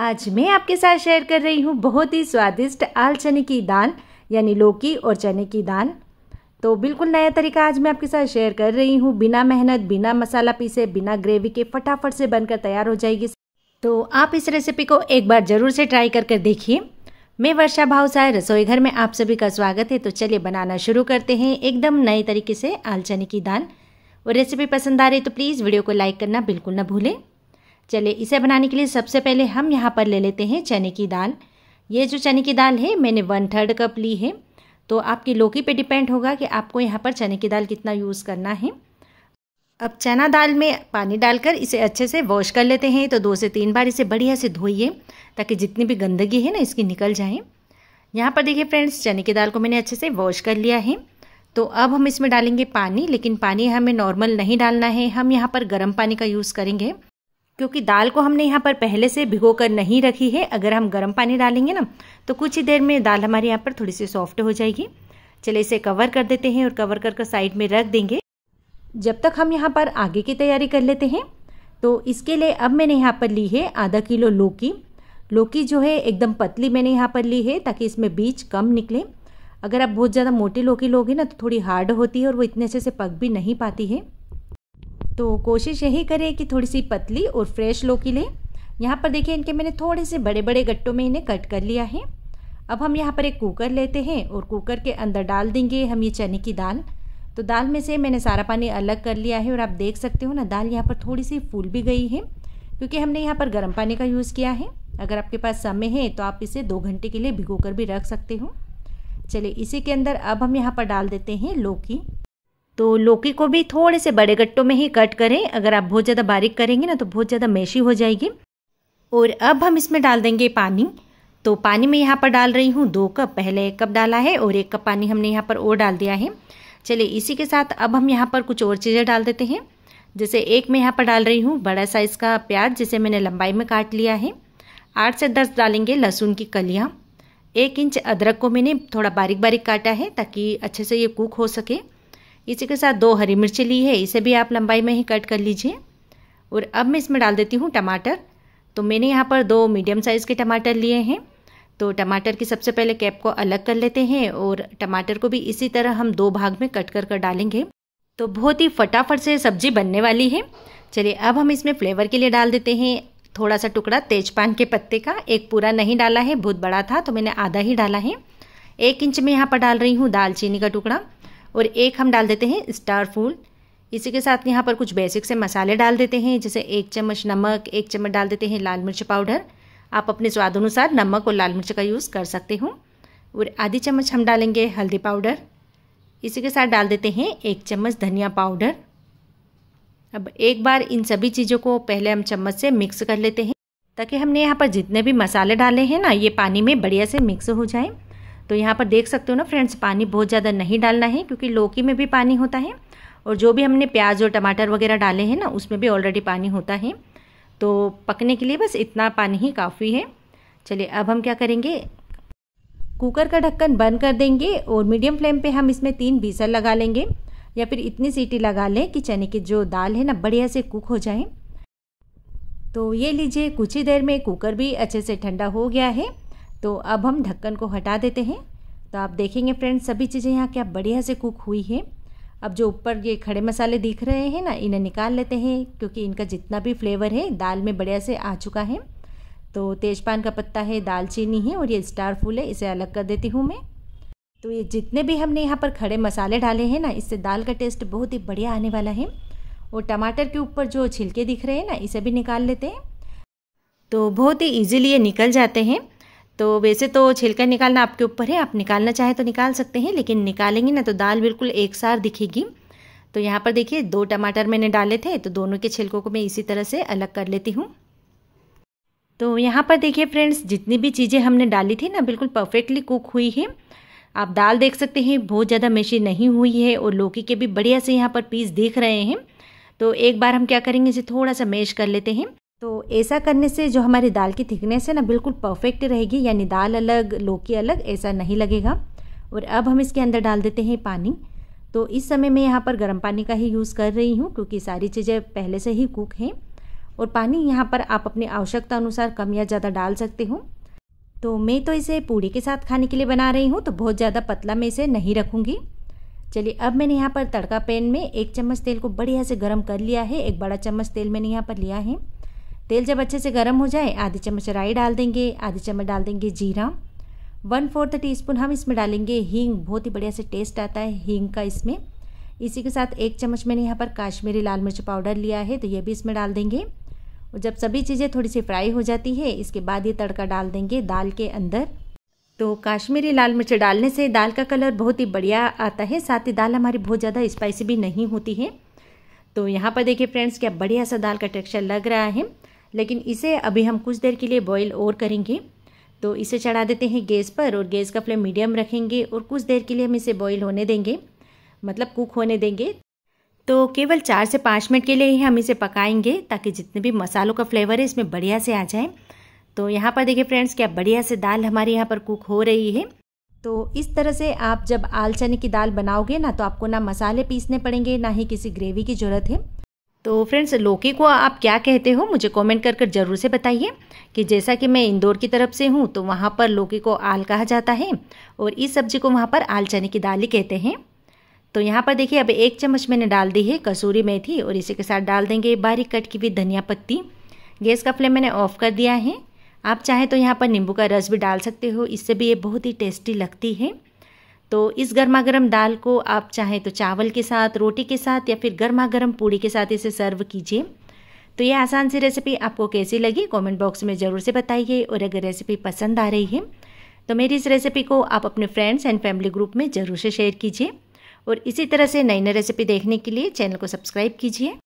आज मैं आपके साथ शेयर कर रही हूँ बहुत ही स्वादिष्ट आल चने की दाल यानी लौकी और चने की दाल तो बिल्कुल नया तरीका आज मैं आपके साथ शेयर कर रही हूँ बिना मेहनत बिना मसाला पीसे बिना ग्रेवी के फटाफट से बनकर तैयार हो जाएगी तो आप इस रेसिपी को एक बार ज़रूर से ट्राई कर कर देखिए मैं वर्षा भावसाय रसोई घर में आप सभी का स्वागत है तो चलिए बनाना शुरू करते हैं एकदम नए तरीके से आल चने की दाल और रेसिपी पसंद आ रही तो प्लीज़ वीडियो को लाइक करना बिल्कुल ना भूलें चलिए इसे बनाने के लिए सबसे पहले हम यहाँ पर ले लेते हैं चने की दाल ये जो चने की दाल है मैंने वन थर्ड कप ली है तो आपकी लोकी पे डिपेंड होगा कि आपको यहाँ पर चने की दाल कितना यूज़ करना है अब चना दाल में पानी डालकर इसे अच्छे से वॉश कर लेते हैं तो दो से तीन बार इसे बढ़िया से धोइए ताकि जितनी भी गंदगी है ना इसकी निकल जाए यहाँ पर देखिए फ्रेंड्स चने की दाल को मैंने अच्छे से वॉश कर लिया है तो अब हम इसमें डालेंगे पानी लेकिन पानी हमें नॉर्मल नहीं डालना है हम यहाँ पर गर्म पानी का यूज़ करेंगे क्योंकि दाल को हमने यहाँ पर पहले से भिगो कर नहीं रखी है अगर हम गर्म पानी डालेंगे ना तो कुछ ही देर में दाल हमारे यहाँ पर थोड़ी सी सॉफ्ट हो जाएगी चले इसे कवर कर देते हैं और कवर कर कर साइड में रख देंगे जब तक हम यहाँ पर आगे की तैयारी कर लेते हैं तो इसके लिए अब मैंने यहाँ पर ली है आधा किलो लौकी लौकी जो है एकदम पतली मैंने यहाँ पर ली है ताकि इसमें बीज कम निकले अगर आप बहुत ज़्यादा मोटी लौकी लोगे ना तो थोड़ी हार्ड होती है और वो इतने अच्छे से पक भी नहीं पाती है तो कोशिश यही करें कि थोड़ी सी पतली और फ्रेश लौकी लें यहाँ पर देखिए इनके मैंने थोड़े से बड़े बड़े गट्टों में इन्हें कट कर लिया है अब हम यहाँ पर एक कुकर लेते हैं और कुकर के अंदर डाल देंगे हम ये चने की दाल तो दाल में से मैंने सारा पानी अलग कर लिया है और आप देख सकते हो ना दाल यहाँ पर थोड़ी सी फूल भी गई है क्योंकि हमने यहाँ पर गर्म पानी का यूज़ किया है अगर आपके पास समय है तो आप इसे दो घंटे के लिए भिगो कर भी रख सकते हो चलिए इसी के अंदर अब हम यहाँ पर डाल देते हैं लौकी तो लौकी को भी थोड़े से बड़े गट्टों में ही कट करें अगर आप बहुत ज़्यादा बारीक करेंगे ना तो बहुत ज़्यादा मैशी हो जाएगी और अब हम इसमें डाल देंगे पानी तो पानी मैं यहाँ पर डाल रही हूँ दो कप पहले एक कप डाला है और एक कप पानी हमने यहाँ पर और डाल दिया है चलिए इसी के साथ अब हम यहाँ पर कुछ और चीज़ें डाल देते हैं जैसे एक मैं यहाँ पर डाल रही हूँ बड़ा साइज़ का प्याज जिसे मैंने लंबाई में काट लिया है आठ से दस डालेंगे लहसुन की कलियाँ एक इंच अदरक को मैंने थोड़ा बारीक बारीक काटा है ताकि अच्छे से ये कुक हो सके इसी के साथ दो हरी मिर्ची ली है इसे भी आप लंबाई में ही कट कर लीजिए और अब मैं इसमें डाल देती हूँ टमाटर तो मैंने यहाँ पर दो मीडियम साइज़ के टमाटर लिए हैं तो टमाटर की सबसे पहले कैप को अलग कर लेते हैं और टमाटर को भी इसी तरह हम दो भाग में कट कर कर डालेंगे तो बहुत ही फटाफट से सब्जी बनने वाली है चलिए अब हम इसमें फ्लेवर के लिए डाल देते हैं थोड़ा सा टुकड़ा तेजपान के पत्ते का एक पूरा नहीं डाला है बहुत बड़ा था तो मैंने आधा ही डाला है एक इंच में यहाँ पर डाल रही हूँ दालचीनी का टुकड़ा और एक हम डाल देते हैं स्टार फूल इसी के साथ यहाँ पर कुछ बेसिक से मसाले डाल देते हैं जैसे एक चम्मच नमक एक चम्मच डाल देते हैं लाल मिर्च पाउडर आप अपने स्वाद अनुसार नमक और लाल मिर्च का यूज़ कर सकते हो और आधी चम्मच हम डालेंगे हल्दी पाउडर इसी के साथ डाल देते हैं एक चम्मच धनिया पाउडर अब एक बार इन सभी चीज़ों को पहले हम चम्मच से मिक्स कर लेते हैं ताकि हमने यहाँ पर जितने भी मसाले डाले हैं ना ये पानी में बढ़िया से मिक्स हो जाएं तो यहाँ पर देख सकते हो ना फ्रेंड्स पानी बहुत ज़्यादा नहीं डालना है क्योंकि लौकी में भी पानी होता है और जो भी हमने प्याज और टमाटर वगैरह डाले हैं ना उसमें भी ऑलरेडी पानी होता है तो पकने के लिए बस इतना पानी ही काफ़ी है चलिए अब हम क्या करेंगे कुकर का ढक्कन बंद कर देंगे और मीडियम फ्लेम पे हम इसमें तीन बीसर लगा लेंगे या फिर इतनी सीटी लगा लें कि चने की जो दाल है ना बढ़िया से कुक हो जाए तो ये लीजिए कुछ ही देर में कुकर भी अच्छे से ठंडा हो गया है तो अब हम ढक्कन को हटा देते हैं तो आप देखेंगे फ्रेंड्स सभी चीज़ें यहाँ क्या बढ़िया से कुक हुई है अब जो ऊपर ये खड़े मसाले दिख रहे हैं ना इन्हें निकाल लेते हैं क्योंकि इनका जितना भी फ्लेवर है दाल में बढ़िया से आ चुका है तो तेज़पान का पत्ता है दालचीनी है और ये स्टार फूल है इसे अलग कर देती हूँ मैं तो ये जितने भी हमने यहाँ पर खड़े मसाले डाले हैं ना इससे दाल का टेस्ट बहुत ही बढ़िया आने वाला है और टमाटर के ऊपर जो छिलके दिख रहे हैं ना इसे भी निकाल लेते हैं तो बहुत ही ईजिली ये निकल जाते हैं तो वैसे तो छिलका निकालना आपके ऊपर है आप निकालना चाहें तो निकाल सकते हैं लेकिन निकालेंगे ना तो दाल बिल्कुल एक सार दिखेगी तो यहाँ पर देखिए दो टमाटर मैंने डाले थे तो दोनों के छिलकों को मैं इसी तरह से अलग कर लेती हूँ तो यहाँ पर देखिए फ्रेंड्स जितनी भी चीज़ें हमने डाली थी ना बिल्कुल परफेक्टली कुक हुई है आप दाल देख सकते हैं बहुत ज़्यादा मेशी नहीं हुई है और लौकी के भी बढ़िया से यहाँ पर पीस देख रहे हैं तो एक बार हम क्या करेंगे इसे थोड़ा सा मैश कर लेते हैं तो ऐसा करने से जो हमारी दाल की थिकनेस है ना बिल्कुल परफेक्ट रहेगी यानी दाल अलग लौकी अलग ऐसा नहीं लगेगा और अब हम इसके अंदर डाल देते हैं पानी तो इस समय मैं यहाँ पर गर्म पानी का ही यूज़ कर रही हूँ क्योंकि सारी चीज़ें पहले से ही कुक हैं और पानी यहाँ पर आप अपनी आवश्यकता अनुसार कम या ज़्यादा डाल सकते हो तो मैं तो इसे पूड़ी के साथ खाने के लिए बना रही हूँ तो बहुत ज़्यादा पतला मैं इसे नहीं रखूँगी चलिए अब मैंने यहाँ पर तड़का पैन में एक चम्मच तेल को बढ़िया से गर्म कर लिया है एक बड़ा चम्मच तेल मैंने यहाँ पर लिया है तेल जब अच्छे से गर्म हो जाए आधी चम्मच राई डाल देंगे आधी चम्मच डाल देंगे जीरा वन फोर्थ टी स्पून हम इसमें डालेंगे हींग बहुत ही बढ़िया से टेस्ट आता है हींग का इसमें इसी के साथ एक चम्मच मैंने यहाँ पर काश्मीरी लाल मिर्च पाउडर लिया है तो ये भी इसमें डाल देंगे और जब सभी चीज़ें थोड़ी सी फ्राई हो जाती है इसके बाद ये तड़का डाल देंगे दाल के अंदर तो काश्मीरी लाल मिर्च डालने से दाल का कलर बहुत ही बढ़िया आता है साथ ही दाल हमारी बहुत ज़्यादा स्पाइसी भी नहीं होती है तो यहाँ पर देखिए फ्रेंड्स क्या बढ़िया सा दाल का टेक्सचर लग रहा है लेकिन इसे अभी हम कुछ देर के लिए बॉईल और करेंगे तो इसे चढ़ा देते हैं गैस पर और गैस का फ्लेम मीडियम रखेंगे और कुछ देर के लिए हम इसे बॉईल होने देंगे मतलब कुक होने देंगे तो केवल चार से पाँच मिनट के लिए ही हम इसे पकाएंगे ताकि जितने भी मसालों का फ्लेवर है इसमें बढ़िया से आ जाए तो यहाँ पर देखिए फ्रेंड्स क्या बढ़िया से दाल हमारे यहाँ पर कुक हो रही है तो इस तरह से आप जब आल चने की दाल बनाओगे ना तो आपको ना मसाले पीसने पड़ेंगे ना ही किसी ग्रेवी की ज़रूरत है तो फ्रेंड्स लोकी को आप क्या कहते हो मुझे कमेंट कर कर ज़रूर से बताइए कि जैसा कि मैं इंदौर की तरफ से हूँ तो वहाँ पर लोकी को आल कहा जाता है और इस सब्जी को वहाँ पर आल चने की दाल ही कहते हैं तो यहाँ पर देखिए अब एक चम्मच मैंने डाल दी है कसूरी मेथी और इसी के साथ डाल देंगे बारीक कट की हुई धनिया पत्ती गैस का फ्लेम मैंने ऑफ कर दिया है आप चाहें तो यहाँ पर नींबू का रस भी डाल सकते हो इससे भी ये बहुत ही टेस्टी लगती है तो इस गर्मा गर्म दाल को आप चाहें तो चावल के साथ रोटी के साथ या फिर गर्मा गर्म पूड़ी के साथ इसे सर्व कीजिए तो ये आसान सी रेसिपी आपको कैसी लगी कमेंट बॉक्स में ज़रूर से बताइए और अगर रेसिपी पसंद आ रही है तो मेरी इस रेसिपी को आप अपने फ्रेंड्स एंड फैमिली ग्रुप में ज़रूर से शेयर कीजिए और इसी तरह से नई नई रेसिपी देखने के लिए चैनल को सब्सक्राइब कीजिए